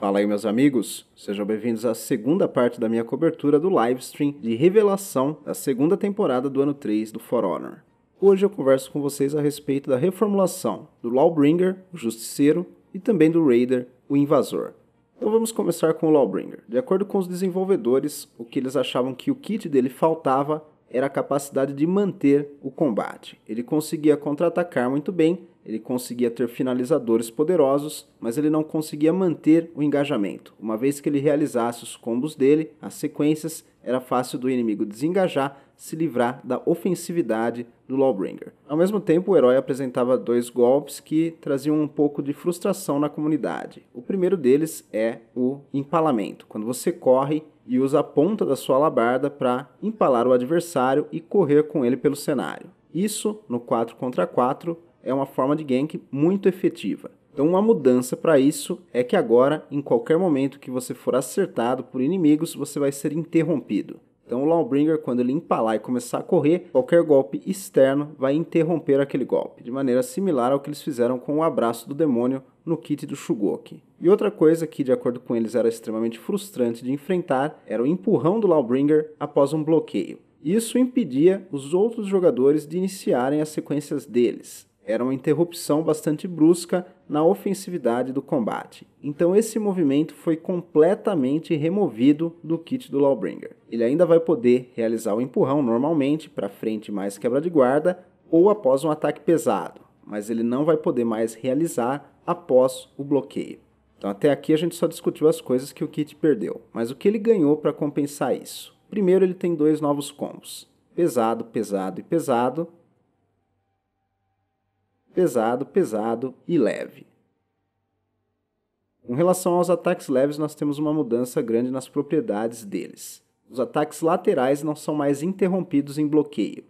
Fala aí, meus amigos! Sejam bem-vindos à segunda parte da minha cobertura do livestream de revelação da segunda temporada do ano 3 do For Honor. Hoje eu converso com vocês a respeito da reformulação do Lawbringer, o Justiceiro, e também do Raider, o Invasor. Então vamos começar com o Lawbringer. De acordo com os desenvolvedores, o que eles achavam que o kit dele faltava era a capacidade de manter o combate. Ele conseguia contra-atacar muito bem, ele conseguia ter finalizadores poderosos, mas ele não conseguia manter o engajamento. Uma vez que ele realizasse os combos dele, as sequências, era fácil do inimigo desengajar, se livrar da ofensividade do Lawbringer. Ao mesmo tempo, o herói apresentava dois golpes que traziam um pouco de frustração na comunidade. O primeiro deles é o empalamento, quando você corre e usa a ponta da sua alabarda para empalar o adversário e correr com ele pelo cenário. Isso, no 4 contra 4, é uma forma de gank muito efetiva. Então, uma mudança para isso é que agora, em qualquer momento que você for acertado por inimigos, você vai ser interrompido. Então, o Lawbringer, quando ele empalar e começar a correr, qualquer golpe externo vai interromper aquele golpe, de maneira similar ao que eles fizeram com o abraço do demônio no kit do Shugoki. E outra coisa que, de acordo com eles, era extremamente frustrante de enfrentar era o empurrão do Lawbringer após um bloqueio. Isso impedia os outros jogadores de iniciarem as sequências deles, era uma interrupção bastante brusca na ofensividade do combate. Então esse movimento foi completamente removido do kit do Lawbringer. Ele ainda vai poder realizar o empurrão normalmente para frente mais quebra de guarda ou após um ataque pesado, mas ele não vai poder mais realizar após o bloqueio. Então até aqui a gente só discutiu as coisas que o kit perdeu, mas o que ele ganhou para compensar isso? Primeiro ele tem dois novos combos, pesado, pesado e pesado, pesado, pesado e leve. Com relação aos ataques leves, nós temos uma mudança grande nas propriedades deles. Os ataques laterais não são mais interrompidos em bloqueio.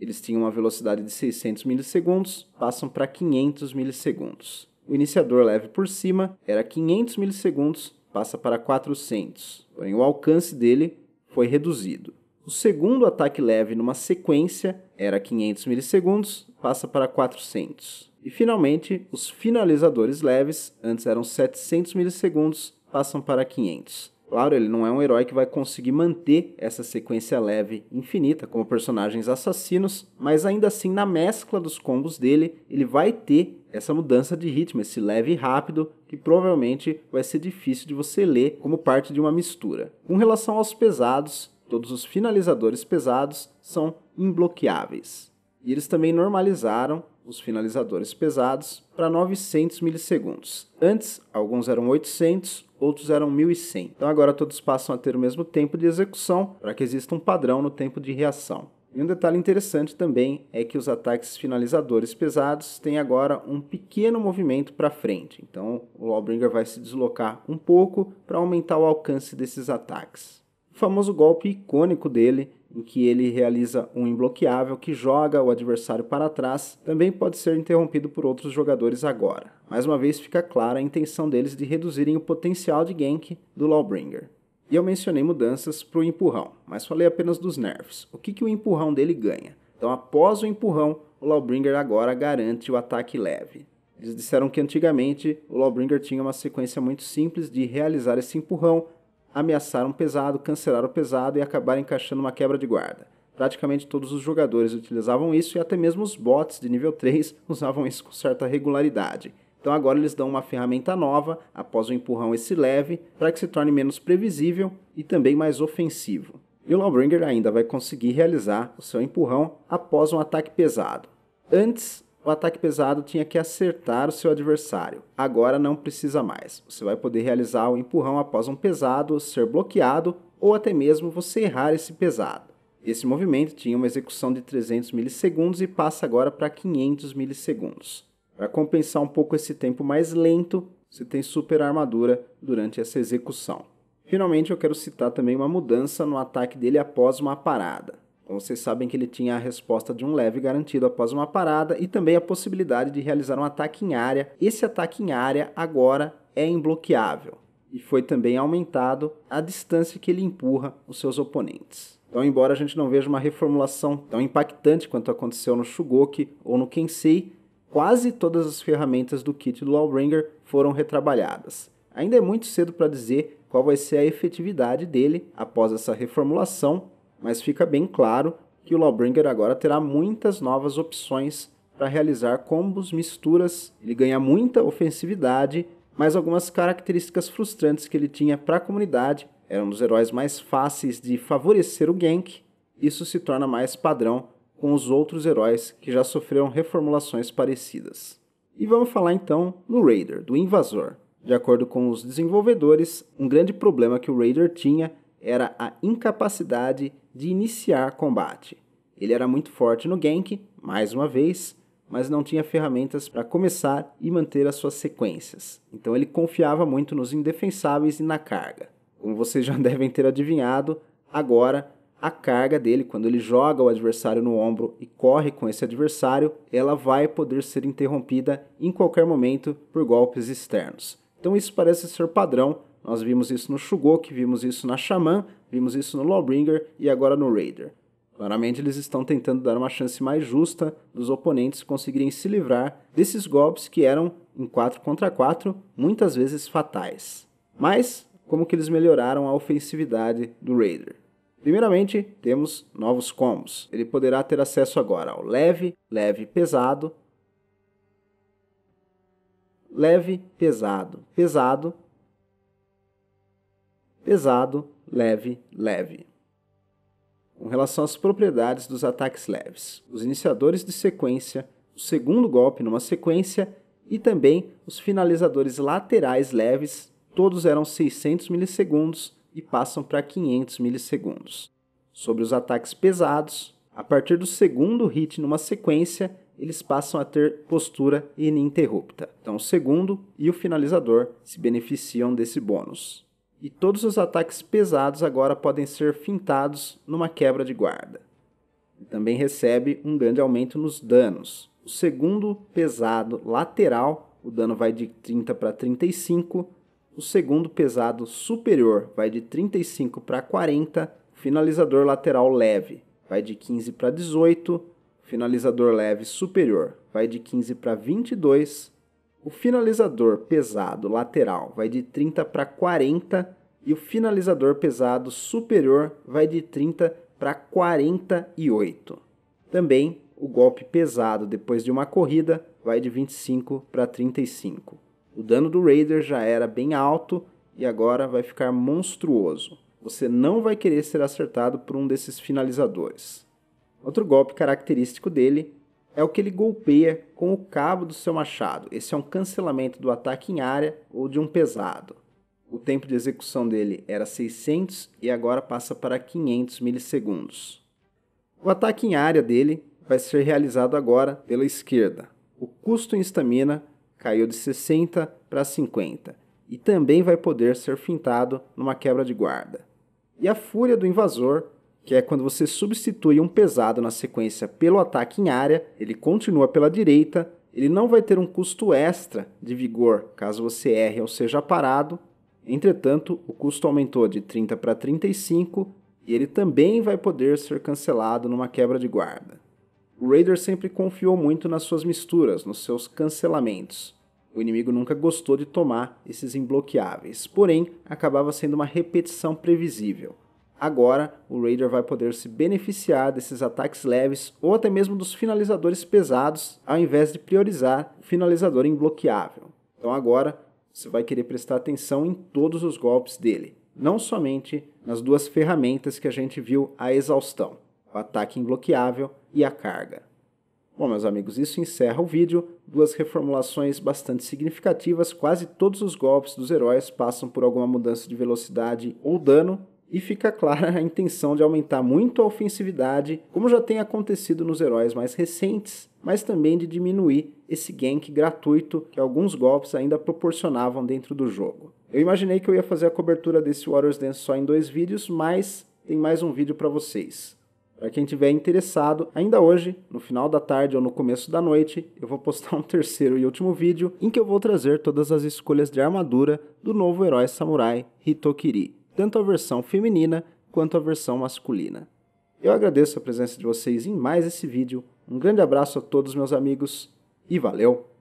Eles tinham uma velocidade de 600 milissegundos, passam para 500 milissegundos. O iniciador leve por cima era 500 milissegundos, passa para 400, porém o alcance dele foi reduzido. O segundo ataque leve numa sequência era 500 milissegundos, passa para 400. E finalmente, os finalizadores leves, antes eram 700 milissegundos, passam para 500. Claro, ele não é um herói que vai conseguir manter essa sequência leve infinita como personagens assassinos, mas ainda assim, na mescla dos combos dele, ele vai ter essa mudança de ritmo, esse leve e rápido, que provavelmente vai ser difícil de você ler como parte de uma mistura. Com relação aos pesados, todos os finalizadores pesados são imbloqueáveis. E eles também normalizaram os finalizadores pesados para 900 milissegundos. Antes, alguns eram 800, outros eram 1100. Então agora todos passam a ter o mesmo tempo de execução para que exista um padrão no tempo de reação. E um detalhe interessante também é que os ataques finalizadores pesados têm agora um pequeno movimento para frente. Então o Lawbringer vai se deslocar um pouco para aumentar o alcance desses ataques. O famoso golpe icônico dele em que ele realiza um imbloqueável que joga o adversário para trás, também pode ser interrompido por outros jogadores agora. Mais uma vez fica clara a intenção deles de reduzirem o potencial de gank do Lawbringer. E eu mencionei mudanças para o empurrão, mas falei apenas dos nerfs. O que, que o empurrão dele ganha? Então, após o empurrão, o Lawbringer agora garante o ataque leve. Eles disseram que antigamente o Lawbringer tinha uma sequência muito simples de realizar esse empurrão, ameaçaram pesado, cancelaram pesado e acabaram encaixando uma quebra de guarda. Praticamente todos os jogadores utilizavam isso e até mesmo os bots de nível 3 usavam isso com certa regularidade. Então agora eles dão uma ferramenta nova, após o um empurrão esse leve, para que se torne menos previsível e também mais ofensivo. E o Lawbringer ainda vai conseguir realizar o seu empurrão após um ataque pesado. Antes, o ataque pesado tinha que acertar o seu adversário. Agora não precisa mais. Você vai poder realizar o um empurrão após um pesado ser bloqueado ou até mesmo você errar esse pesado. Esse movimento tinha uma execução de 300 milissegundos e passa agora para 500 milissegundos. Para compensar um pouco esse tempo mais lento, você tem super armadura durante essa execução. Finalmente, eu quero citar também uma mudança no ataque dele após uma parada. Então, vocês sabem que ele tinha a resposta de um leve garantido após uma parada e também a possibilidade de realizar um ataque em área. Esse ataque em área agora é imbloqueável e foi também aumentado a distância que ele empurra os seus oponentes. Então, embora a gente não veja uma reformulação tão impactante quanto aconteceu no Shugoki ou no Kensei, quase todas as ferramentas do kit do Lawbringer foram retrabalhadas. Ainda é muito cedo para dizer qual vai ser a efetividade dele após essa reformulação, mas fica bem claro que o Lawbringer agora terá muitas novas opções para realizar combos, misturas, ele ganha muita ofensividade, mas algumas características frustrantes que ele tinha para a comunidade, era um dos heróis mais fáceis de favorecer o gank, isso se torna mais padrão com os outros heróis que já sofreram reformulações parecidas. E vamos falar então do Raider, do invasor. De acordo com os desenvolvedores, um grande problema que o Raider tinha era a incapacidade de iniciar combate. Ele era muito forte no gank, mais uma vez, mas não tinha ferramentas para começar e manter as suas sequências. Então ele confiava muito nos indefensáveis e na carga. Como vocês já devem ter adivinhado, agora a carga dele, quando ele joga o adversário no ombro e corre com esse adversário, ela vai poder ser interrompida em qualquer momento por golpes externos. Então isso parece ser padrão nós vimos isso no Shugok, vimos isso na Xamã, vimos isso no Lawbringer e agora no Raider. Claramente eles estão tentando dar uma chance mais justa dos oponentes conseguirem se livrar desses golpes que eram, em 4 contra 4, muitas vezes fatais. Mas, como que eles melhoraram a ofensividade do Raider? Primeiramente, temos novos combos. Ele poderá ter acesso agora ao leve, leve pesado, leve, pesado, pesado, pesado, leve, leve. Com relação às propriedades dos ataques leves, os iniciadores de sequência, o segundo golpe numa sequência e também os finalizadores laterais leves, todos eram 600 milissegundos e passam para 500 milissegundos. Sobre os ataques pesados, a partir do segundo hit numa sequência, eles passam a ter postura ininterrupta. Então, o segundo e o finalizador se beneficiam desse bônus e todos os ataques pesados agora podem ser fintados numa quebra de guarda. também recebe um grande aumento nos danos. O segundo pesado lateral, o dano vai de 30 para 35. O segundo pesado superior vai de 35 para 40. Finalizador lateral leve vai de 15 para 18. Finalizador leve superior vai de 15 para 22 o finalizador pesado lateral vai de 30 para 40 e o finalizador pesado superior vai de 30 para 48. Também o golpe pesado depois de uma corrida vai de 25 para 35. O dano do Raider já era bem alto e agora vai ficar monstruoso. Você não vai querer ser acertado por um desses finalizadores. Outro golpe característico dele é o que ele golpeia com o cabo do seu machado. Esse é um cancelamento do ataque em área ou de um pesado. O tempo de execução dele era 600 e agora passa para 500 milissegundos. O ataque em área dele vai ser realizado agora pela esquerda. O custo em estamina caiu de 60 para 50 e também vai poder ser fintado numa quebra de guarda. E a fúria do invasor que é quando você substitui um pesado na sequência pelo ataque em área, ele continua pela direita, ele não vai ter um custo extra de vigor caso você erre ou seja parado. Entretanto, o custo aumentou de 30 para 35 e ele também vai poder ser cancelado numa quebra de guarda. O Raider sempre confiou muito nas suas misturas, nos seus cancelamentos. O inimigo nunca gostou de tomar esses imbloqueáveis, porém acabava sendo uma repetição previsível. Agora, o Raider vai poder se beneficiar desses ataques leves ou até mesmo dos finalizadores pesados, ao invés de priorizar o finalizador imbloqueável. Então agora, você vai querer prestar atenção em todos os golpes dele, não somente nas duas ferramentas que a gente viu a exaustão, o ataque imbloqueável e a carga. Bom, meus amigos, isso encerra o vídeo. Duas reformulações bastante significativas. Quase todos os golpes dos heróis passam por alguma mudança de velocidade ou dano, e fica clara a intenção de aumentar muito a ofensividade, como já tem acontecido nos heróis mais recentes, mas também de diminuir esse gank gratuito que alguns golpes ainda proporcionavam dentro do jogo. Eu imaginei que eu ia fazer a cobertura desse Warriors Dance só em dois vídeos, mas tem mais um vídeo para vocês. Para quem tiver interessado, ainda hoje, no final da tarde ou no começo da noite, eu vou postar um terceiro e último vídeo em que eu vou trazer todas as escolhas de armadura do novo herói samurai Hitokiri tanto a versão feminina quanto a versão masculina. Eu agradeço a presença de vocês em mais esse vídeo. Um grande abraço a todos meus amigos e valeu!